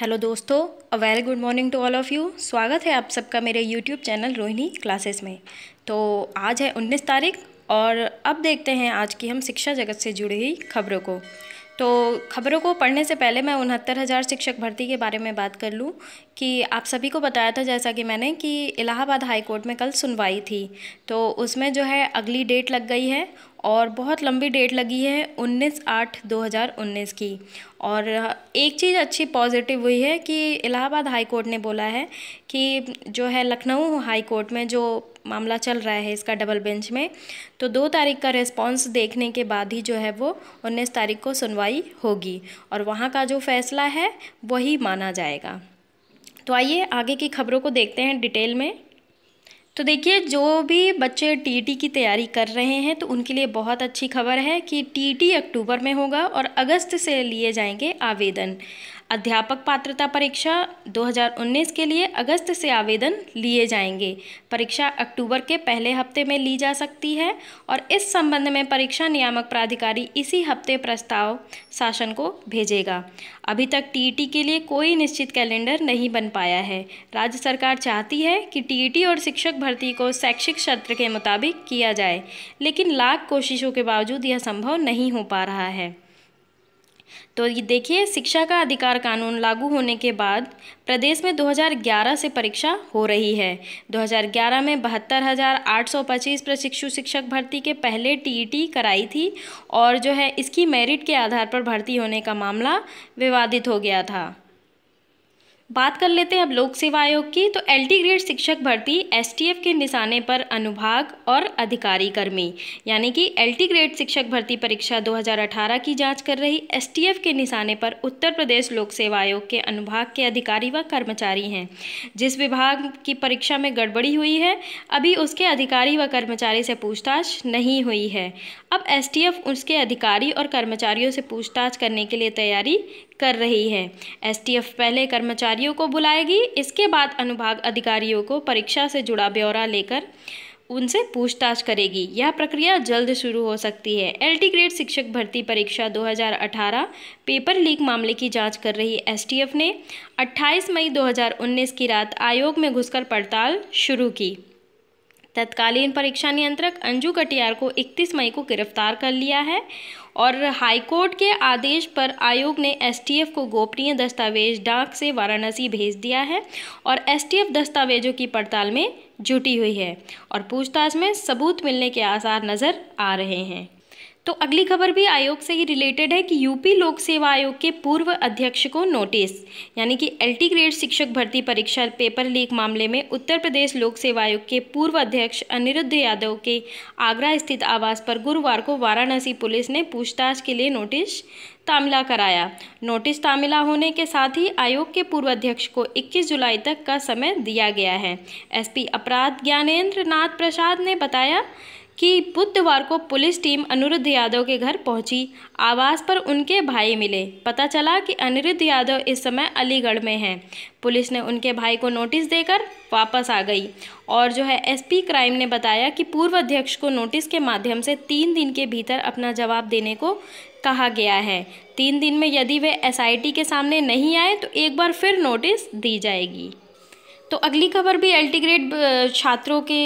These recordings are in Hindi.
हेलो दोस्तों a very good morning to all of you स्वागत है आप सबका मेरे यूट्यूब चैनल रोहिणी क्लासेस में तो आज है 19 तारीख और अब देखते हैं आज की हम शिक्षा जगत से जुड़ी हुई खबरों को तो खबरों को पढ़ने से पहले मैं उनहत्तर हज़ार शिक्षक भर्ती के बारे में बात कर लूँ कि आप सभी को बताया था जैसा कि मैंने कि इलाहाबाद हाई कोर्ट में कल सुनवाई थी तो उसमें जो है अगली डेट लग गई है और बहुत लंबी डेट लगी है 19 आठ 2019 की और एक चीज़ अच्छी पॉजिटिव हुई है कि इलाहाबाद हाई कोर्ट ने बोला है कि जो है लखनऊ हाई कोर्ट में जो मामला चल रहा है इसका डबल बेंच में तो दो तारीख का रिस्पांस देखने के बाद ही जो है वो उन्नीस तारीख को सुनवाई होगी और वहाँ का जो फैसला है वही माना जाएगा तो आइए आगे की खबरों को देखते हैं डिटेल में तो देखिए जो भी बच्चे टीटी की तैयारी कर रहे हैं तो उनके लिए बहुत अच्छी खबर है कि टीटी अक्टूबर में होगा और अगस्त से लिए जाएंगे आवेदन अध्यापक पात्रता परीक्षा 2019 के लिए अगस्त से आवेदन लिए जाएंगे परीक्षा अक्टूबर के पहले हफ्ते में ली जा सकती है और इस संबंध में परीक्षा नियामक प्राधिकारी इसी हफ्ते प्रस्ताव शासन को भेजेगा अभी तक टीईटी के लिए कोई निश्चित कैलेंडर नहीं बन पाया है राज्य सरकार चाहती है कि टीईटी और शिक्षक भर्ती को शैक्षिक सत्र के मुताबिक किया जाए लेकिन लाख कोशिशों के बावजूद यह संभव नहीं हो पा रहा है तो ये देखिए शिक्षा का अधिकार कानून लागू होने के बाद प्रदेश में 2011 से परीक्षा हो रही है 2011 में बहत्तर प्रशिक्षु शिक्षक भर्ती के पहले टीईटी कराई थी और जो है इसकी मेरिट के आधार पर भर्ती होने का मामला विवादित हो गया था बात कर लेते हैं अब लोक सेवा आयोग की तो एल टी ग्रेड शिक्षक भर्ती एसटीएफ के निशाने पर अनुभाग और अधिकारी कर्मी यानी कि एल टी ग्रेड शिक्षक भर्ती परीक्षा 2018 की जांच कर रही एसटीएफ के निशाने पर उत्तर प्रदेश लोक सेवा आयोग के अनुभाग के अधिकारी व कर्मचारी हैं जिस विभाग की परीक्षा में गड़बड़ी हुई है अभी उसके अधिकारी व कर्मचारी से पूछताछ नहीं हुई है अब एस उसके अधिकारी और कर्मचारियों से पूछताछ करने के लिए तैयारी कर रही है एसटीएफ पहले कर्मचारियों को बुलाएगी इसके बाद अनुभाग अधिकारियों को परीक्षा से जुड़ा ब्यौरा लेकर उनसे पूछताछ करेगी यह प्रक्रिया जल्द शुरू हो सकती है एलटी ग्रेड शिक्षक भर्ती परीक्षा 2018 पेपर लीक मामले की जांच कर रही एसटीएफ ने 28 मई 2019 की रात आयोग में घुसकर पड़ताल शुरू की तत्कालीन परीक्षा नियंत्रक अंजू कटियार को 31 मई को गिरफ्तार कर लिया है और हाईकोर्ट के आदेश पर आयोग ने एसटीएफ को गोपनीय दस्तावेज डाक से वाराणसी भेज दिया है और एसटीएफ दस्तावेजों की पड़ताल में जुटी हुई है और पूछताछ में सबूत मिलने के आसार नज़र आ रहे हैं तो अगली खबर भी आयोग से ही रिलेटेड है कि यूपी लोक सेवा आयोग के पूर्व अध्यक्ष को नोटिस यानी कि एलटी ग्रेड शिक्षक भर्ती परीक्षा पेपर लीक मामले में उत्तर प्रदेश लोक सेवा आयोग के पूर्व अध्यक्ष अनिरुद्ध यादव के आगरा स्थित आवास पर गुरुवार को वाराणसी पुलिस ने पूछताछ के लिए नोटिस तामिला कराया नोटिस तामिला होने के साथ ही आयोग के पूर्व अध्यक्ष को 21 जुलाई तक का समय दिया गया है एसपी अपराध ज्ञानेंद्र नाथ प्रसाद ने बताया कि बुधवार को पुलिस टीम अनिरुद्ध यादव के घर पहुंची आवास पर उनके भाई मिले पता चला कि अनिरुद्ध यादव इस समय अलीगढ़ में हैं पुलिस ने उनके भाई को नोटिस देकर वापस आ गई और जो है एसपी क्राइम ने बताया कि पूर्व अध्यक्ष को नोटिस के माध्यम से तीन दिन के भीतर अपना जवाब देने को कहा गया है तीन दिन में यदि वे एस के सामने नहीं आए तो एक बार फिर नोटिस दी जाएगी तो अगली खबर भी एल्टी ग्रेड छात्रों के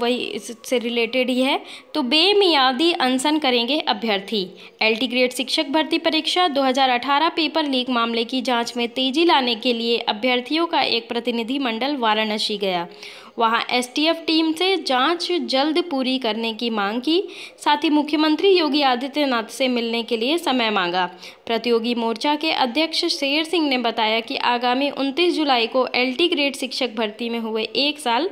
वही से रिलेटेड ही है तो बेमियादी अनशन करेंगे अभ्यर्थी एल्टी ग्रेड शिक्षक भर्ती परीक्षा 2018 पेपर लीक मामले की जांच में तेजी लाने के लिए अभ्यर्थियों का एक प्रतिनिधि मंडल वाराणसी गया वहां एसटीएफ टीम से जांच जल्द पूरी करने की मांग की साथ ही मुख्यमंत्री योगी आदित्यनाथ से मिलने के लिए समय मांगा प्रतियोगी मोर्चा के अध्यक्ष शेर सिंह ने बताया कि आगामी 29 जुलाई को एलटी ग्रेड शिक्षक भर्ती में हुए एक साल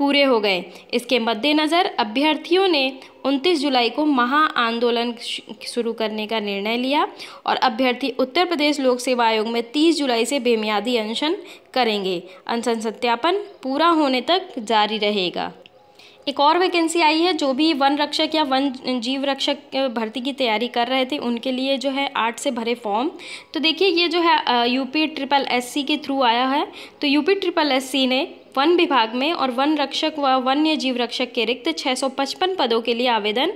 पूरे हो गए इसके मद्देनज़र अभ्यर्थियों ने 29 जुलाई को महा आंदोलन शुरू करने का निर्णय लिया और अभ्यर्थी उत्तर प्रदेश लोक सेवा आयोग में 30 जुलाई से बेमियादी अनशन करेंगे अनशन सत्यापन पूरा होने तक जारी रहेगा एक और वैकेंसी आई है जो भी वन रक्षक या वन जीव रक्षक भर्ती की तैयारी कर रहे थे उनके लिए जो है आठ से भरे फॉर्म तो देखिए ये जो है यूपी ट्रिपल एससी के थ्रू आया है तो यूपी ट्रिपल एससी ने वन विभाग में और वन रक्षक व वन्य जीव रक्षक के रिक्त 655 पदों के लिए आवेदन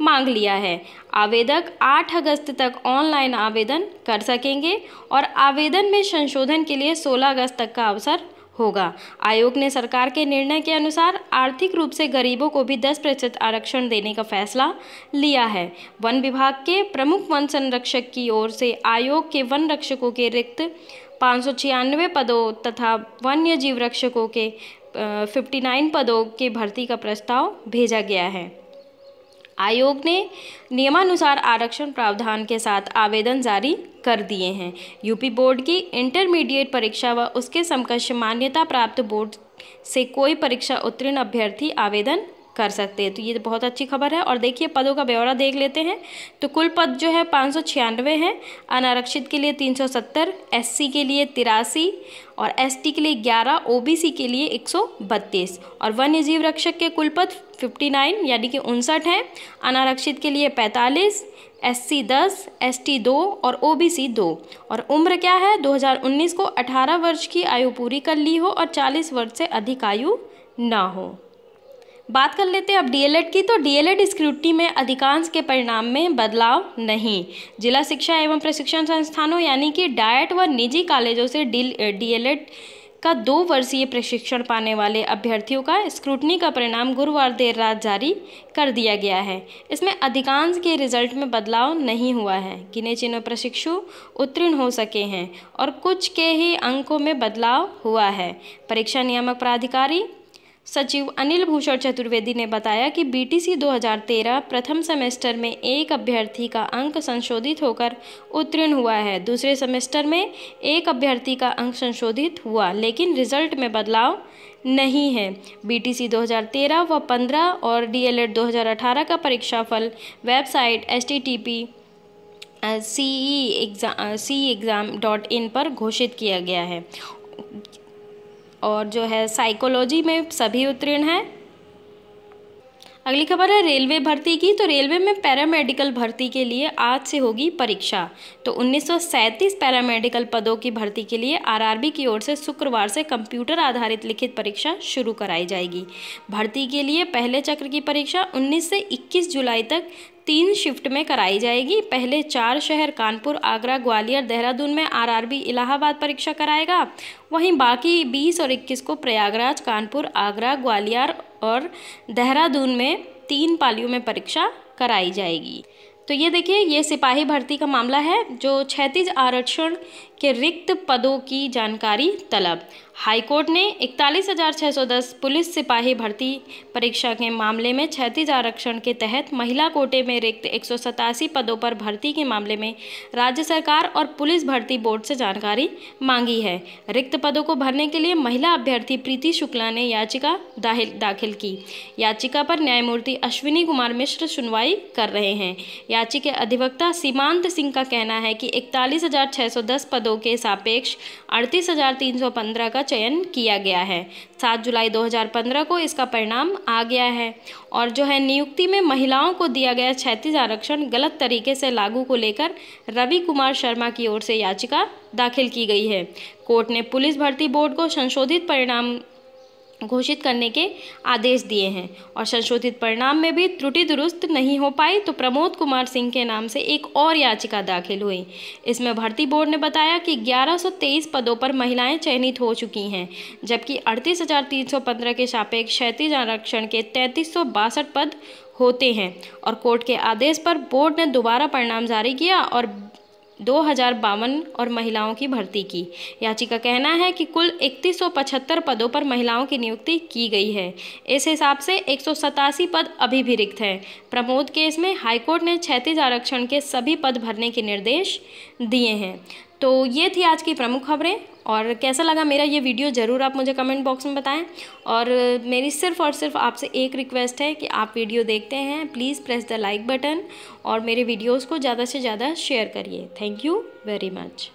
मांग लिया है आवेदक 8 अगस्त तक ऑनलाइन आवेदन कर सकेंगे और आवेदन में संशोधन के लिए 16 अगस्त तक का अवसर होगा आयोग ने सरकार के निर्णय के अनुसार आर्थिक रूप से गरीबों को भी 10 प्रतिशत आरक्षण देने का फैसला लिया है वन विभाग के प्रमुख वन संरक्षक की ओर से आयोग के वन रक्षकों के रिक्त पाँच पदों तथा वन्य जीव रक्षकों के फिफ्टी नाइन पदों के भर्ती का प्रस्ताव भेजा गया है आयोग ने नियमानुसार आरक्षण प्रावधान के साथ आवेदन जारी कर दिए हैं यूपी बोर्ड की इंटरमीडिएट परीक्षा व उसके समकक्ष मान्यता प्राप्त बोर्ड से कोई परीक्षा उत्तीर्ण अभ्यर्थी आवेदन कर सकते हैं तो ये बहुत अच्छी खबर है और देखिए पदों का ब्यौरा देख लेते हैं तो कुल पद जो है पाँच सौ छियानवे हैं अनारक्षित के लिए तीन सौ सत्तर एस के लिए तिरासी और एसटी के लिए ग्यारह ओबीसी के लिए एक सौ बत्तीस और वन्य जीव रक्षक के कुल पद फिफ्टी नाइन यानी कि उनसठ हैं अनारक्षित के लिए पैंतालीस एस सी दस एस टी दो और ओ बी सी दो और उम्र क्या है 2019 को 18 वर्ष की आयु पूरी कर ली हो और 40 वर्ष से अधिक आयु ना हो बात कर लेते हैं अब डीएलएड की तो डीएलएड स्क्रूटनी में अधिकांश के परिणाम में बदलाव नहीं जिला शिक्षा एवं प्रशिक्षण संस्थानों यानी कि डायट व निजी कॉलेजों से डीएलएड का दो वर्षीय प्रशिक्षण पाने वाले अभ्यर्थियों का स्क्रूटनी का परिणाम गुरुवार देर रात जारी कर दिया गया है इसमें अधिकांश के रिजल्ट में बदलाव नहीं हुआ है गिने चिन्ह प्रशिक्षु उत्तीर्ण हो सके हैं और कुछ के ही अंकों में बदलाव हुआ है परीक्षा नियामक प्राधिकारी सचिव अनिल भूषण चतुर्वेदी ने बताया कि बीटीसी 2013 प्रथम सेमेस्टर में एक अभ्यर्थी का अंक संशोधित होकर उत्तीर्ण हुआ है दूसरे सेमेस्टर में एक अभ्यर्थी का अंक संशोधित हुआ लेकिन रिजल्ट में बदलाव नहीं है बीटीसी 2013 व 15 और डीएलएड 2018 का परीक्षाफल website S T T P C E exam C exam dot in पर घोषित किया गया है और जो है साइकोलॉजी में सभी उत्तीर्ण हैं अगली खबर है रेलवे भर्ती की तो रेलवे में पैरामेडिकल भर्ती के लिए आज से होगी परीक्षा तो 1937 पैरामेडिकल पदों की भर्ती के लिए आरआरबी की ओर से शुक्रवार से कंप्यूटर आधारित लिखित परीक्षा शुरू कराई जाएगी भर्ती के लिए पहले चक्र की परीक्षा 19 से 21 जुलाई तक तीन शिफ्ट में कराई जाएगी पहले चार शहर कानपुर आगरा ग्वालियर देहरादून में आरआरबी इलाहाबाद परीक्षा कराएगा वहीं बाकी बीस और इक्कीस को प्रयागराज कानपुर आगरा ग्वालियर और देहरादून में तीन पालियों में परीक्षा कराई जाएगी तो ये देखिए ये सिपाही भर्ती का मामला है जो क्षैतिज आरक्षण के रिक्त पदों की जानकारी तलब हाईकोर्ट ने इकतालीस हज़ार छः सौ दस पुलिस सिपाही भर्ती परीक्षा के मामले में क्षैतिज आरक्षण के तहत महिला कोटे में रिक्त एक सौ सतासी पदों पर भर्ती के मामले में राज्य सरकार और पुलिस भर्ती बोर्ड से जानकारी मांगी है रिक्त पदों को भरने के लिए महिला अभ्यर्थी प्रीति शुक्ला ने याचिका दाखिल दाखिल की याचिका पर न्यायमूर्ति अश्विनी कुमार मिश्र सुनवाई कर रहे हैं याचिका अधिवक्ता सीमांत सिंह का कहना है कि इकतालीस पदों के सापेक्ष अड़तीस का चयन किया गया है सात जुलाई 2015 को इसका परिणाम आ गया है और जो है नियुक्ति में महिलाओं को दिया गया छैतीस आरक्षण गलत तरीके से लागू को लेकर रवि कुमार शर्मा की ओर से याचिका दाखिल की गई है कोर्ट ने पुलिस भर्ती बोर्ड को संशोधित परिणाम घोषित करने के आदेश दिए हैं और संशोधित परिणाम में भी त्रुटि दुरुस्त नहीं हो पाई तो प्रमोद कुमार सिंह के नाम से एक और याचिका दाखिल हुई इसमें भर्ती बोर्ड ने बताया कि 1123 पदों पर महिलाएं चयनित हो चुकी हैं जबकि 38,315 के सापेक्ष क्षैतिज आरक्षण के तैंतीस पद होते हैं और कोर्ट के आदेश पर बोर्ड ने दोबारा परिणाम जारी किया और दो हजार बावन और महिलाओं की भर्ती की याचिका कहना है कि कुल इकतीस पदों पर महिलाओं की नियुक्ति की गई है इस हिसाब से एक पद अभी भी रिक्त हैं प्रमोद केस में हाईकोर्ट ने क्षैतिज आरक्षण के सभी पद भरने के निर्देश दिए हैं तो ये थी आज की प्रमुख खबरें और कैसा लगा मेरा ये वीडियो ज़रूर आप मुझे कमेंट बॉक्स में बताएं और मेरी सिर्फ़ और सिर्फ आपसे एक रिक्वेस्ट है कि आप वीडियो देखते हैं please press the like button और मेरे वीडियोस को ज़्यादा से ज़्यादा शेयर करिए थैंक यू वेरी मच